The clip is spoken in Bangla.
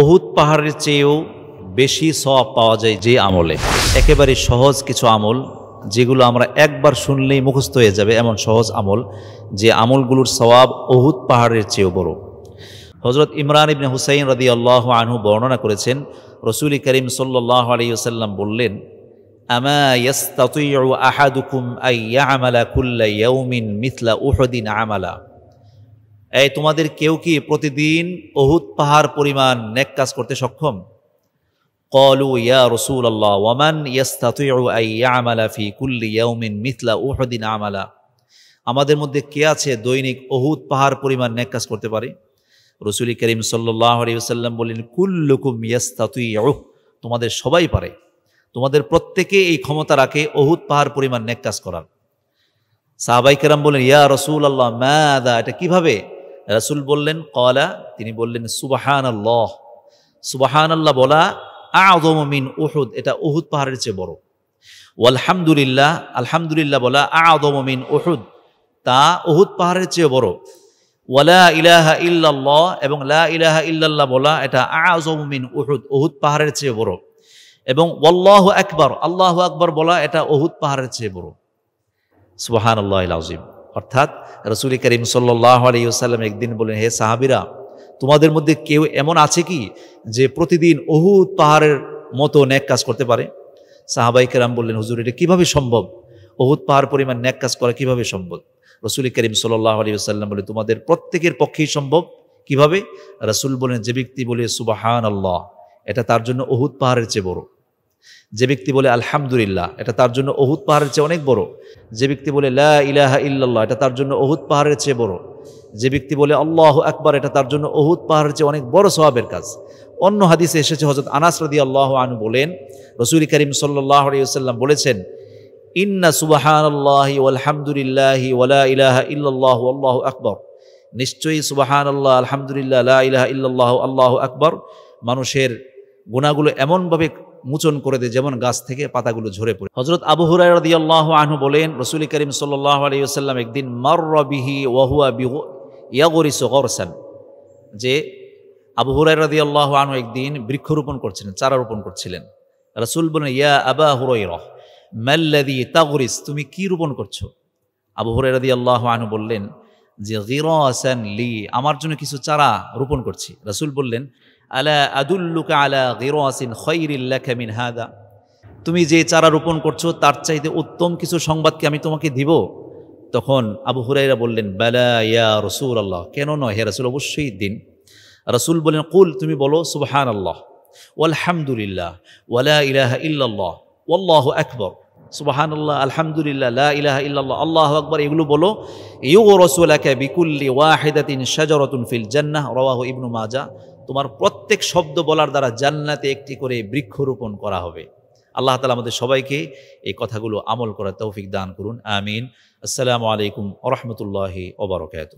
অহুত পাহাড়ের চেয়েও বেশি সব পাওয়া যায় যে আমলে একেবারে সহজ কিছু আমল যেগুলো আমরা একবার শুনলেই মুখস্থ হয়ে যাবে এমন সহজ আমল যে আমলগুলোর স্বভাব অহুত পাহাড়ের চেয়েও বড় হজরত ইমরান ইবনে হুসাইন রদি আল্লাহ আনহু বর্ণনা করেছেন রসুল করিম সাল্লাহ আলিয়াল্লাম বললেন আমা আহাদুকুম আমালা ইয়াউমিন মিথলা আমালা এই তোমাদের কেউ কি প্রতিদিন অহুত পাহাড় পরিমাণ নেক কাজ করতে সক্ষম কলু ইয়া রসুল আল্লাহ ওয়ামান ইয়ামালা ফি কুল্লি ইয়াউমিন মিথলা উহদিন আমালা আমাদের মধ্যে কে আছে দৈনিক অহুত পাহাড় পরিমাণ নেক কাজ করতে পারে রসুল করিম সাল্লাহ আলিয়াল্লাম বললেন কুল্লুকুম ইয়াস্তাতুই তোমাদের সবাই পারে তোমাদের প্রত্যেকে এই ক্ষমতা রাখে অহুত পাহাড় পরিমাণ নেক কাজ করার সাহাবাই কেরাম বলেন ইয়া রসুল আল্লাহ ম্যাদা এটা কিভাবে রাসুল বললেন কলা তিনি বললেন সুবাহান আল্লাহ সুবাহান আল্লাহ বলা আদম মিন উহুদ এটা উহুদ পাহাড়ের চেয়ে বড় আলহামদুলিল্লাহ আলহামদুলিল্লাহ বলা আদম মিন উহুদ তা উহুদ পাহাড়ের চেয়ে বড় ওয়ালা ইলাহা ইল্লাল্লাহ এবং লা ইলাহা ইল্লাল্লাহ বলা এটা আজম মিন উহুদ উহুদ পাহাড়ের চেয়ে বড় এবং ওয়াল্লাহ আকবর আল্লাহ আকবর বলা এটা উহুদ পাহাড়ের চেয়ে বড় সুবাহান আল্লাহ আজিম অর্থাৎ রসুল করিম সাল্লাহ আলিয়াল্লাম একদিন বলেন হে সাহাবিরা তোমাদের মধ্যে কেউ এমন আছে কি যে প্রতিদিন অহু পাহাড়ের মতো ন্যাক কাজ করতে পারে সাহাবাই কেরাম বললেন হুজুর এটা কীভাবে সম্ভব অহুত পাহাড় পরিমাণ ন্যাক কাজ করা কীভাবে সম্ভব রসুল করিম সাল্লাহ আলী আসাল্লাম বলে তোমাদের প্রত্যেকের পক্ষেই সম্ভব কিভাবে রসুল বলেন যে ব্যক্তি বলে সুবাহান আল্লাহ এটা তার জন্য অহুত পাহাড়ের চেয়ে বড় যে ব্যক্তি বলে আলহামদুলিল্লাহ এটা তার জন্য অহুত পাহাড়ের চেয়ে অনেক বড় যে ব্যক্তি বলে লা ইলাহা ইল্লাল্লাহ এটা তার জন্য অহুত পাহাড়ের চেয়ে বড় যে ব্যক্তি বলে আল্লাহ আকবার এটা তার জন্য অহুত পাহাড়ের চেয়ে অনেক বড় স্বভাবের কাজ অন্য হাদিসে এসেছে হজরত আনাস রদি আল্লাহ আনু বলেন রসুল করিম সাল্লাহ বলেছেন ইন্না সুবাহান আল্লাহি আলহামদুলিল্লাহি ওলা ইলাহা ইল্লাল্লাহ আল্লাহ আকবর নিশ্চয়ই সুবাহান আল্লাহ আলহামদুলিল্লাহ ইলাহা ইল্লাল্লাহ আল্লাহ আকবর মানুষের গুণাগুলো এমনভাবে মোচন করে দেয় যেমন গাছ থেকে পাতাগুলো ঝরে পড়ে হজরত আবু হুরাইরদিয়াল্লাহ আনহু বলেন রসুল করিম সাল্লাহ আলিয়াল্লাম একদিন মর রবিহি ওয়াহুয়া বিহু ইয়াগরি সোহরসান যে আবু হুরাইরদিয়াল্লাহ আনহু একদিন বৃক্ষরোপণ করছিলেন চারা রোপণ করছিলেন রসুল বলেন ইয়া আবা হুরাই রহ মাল্লাদি তাগরিস তুমি কি রোপণ করছো আবু হুরাইরদিয়াল্লাহ আনহু বললেন যে গিরাসান লি আমার জন্য কিছু চারা রোপণ করছি রসুল বললেন আলা আদুল্লুকা আলা গিরোয়াসিন খৈরিল্লাকা মিন হাদা তুমি যে চারা রোপণ করছো তার চাইতে উত্তম কিছু সংবাদকে আমি তোমাকে দিব তখন আবু হুরাইরা বললেন বালা ইয়া রসুল আল্লাহ কেন নয় হে রসুল অবশ্যই দিন রসুল বলেন কুল তুমি বলো সুবহান আল্লাহ ওয়ালহামদুলিল্লাহ ওয়ালা ইলাহ ইল্লাল্লাহ ওল্লাহ আকবর সুবাহান আল্লাহ আলহামদুলিল্লাহ লা ইলাহ ইল্লাল্লাহ আল্লাহ আকবার এগুলো বলো ইউ রসুল রসুলাকা বিকুল্লি ওয়াহিদাতিন শাজারাতুন ফিল জান্নাহ রাওয়াহু ইবনু মাজা তোমার প্রত্যেক শব্দ বলার দ্বারা জান্নাতে একটি করে বৃক্ষরোপণ করা হবে আল্লাহ তালা আমাদের সবাইকে এই কথাগুলো আমল করার তৌফিক দান করুন আমিন আসসালামু আলাইকুম ওরহমতুল্লাহি ওবরকাত